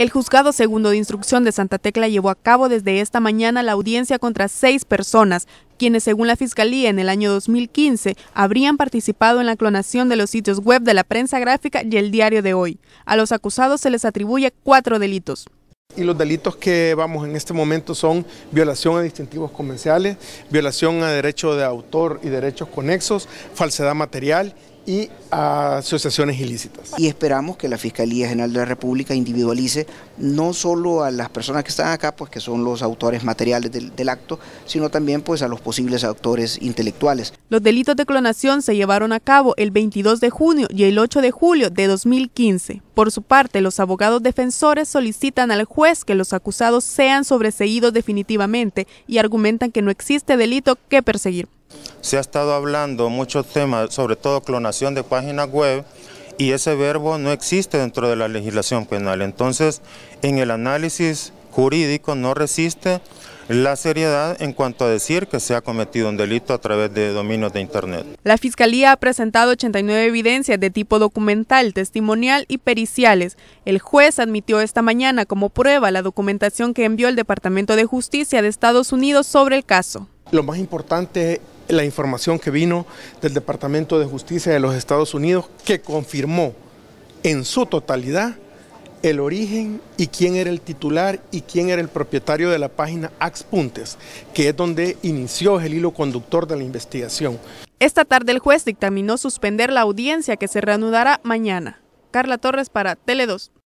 El juzgado segundo de instrucción de Santa Tecla llevó a cabo desde esta mañana la audiencia contra seis personas, quienes según la Fiscalía en el año 2015 habrían participado en la clonación de los sitios web de la prensa gráfica y el diario de hoy. A los acusados se les atribuye cuatro delitos. Y los delitos que vamos en este momento son violación a distintivos comerciales, violación a derecho de autor y derechos conexos, falsedad material y a asociaciones ilícitas. Y esperamos que la Fiscalía General de la República individualice no solo a las personas que están acá, pues que son los autores materiales del, acto, sino también pues a los posibles autores intelectuales. Los delitos de clonación se llevaron a cabo el 22 de junio y el 8 de julio de 2015. Por su parte, los abogados defensores solicitan al juez que los acusados sean sobreseídos definitivamente y argumentan que no existe delito que perseguir. Se ha estado hablando muchos temas, sobre todo clonación de páginas web, y ese verbo no existe dentro de la legislación penal. Entonces, en el análisis jurídico no resiste la seriedad en cuanto a decir que se ha cometido un delito a través de dominios de Internet. La Fiscalía ha presentado 89 evidencias de tipo documental, testimonial y periciales. El juez admitió esta mañana como prueba la documentación que envió el Departamento de Justicia de Estados Unidos sobre el caso. Lo más importante la información que vino del Departamento de Justicia de los Estados Unidos que confirmó en su totalidad el origen y quién era el titular y quién era el propietario de la página Axpuntes, que es donde inició el hilo conductor de la investigación. Esta tarde el juez dictaminó suspender la audiencia que se reanudará mañana. Carla Torres para Tele 2.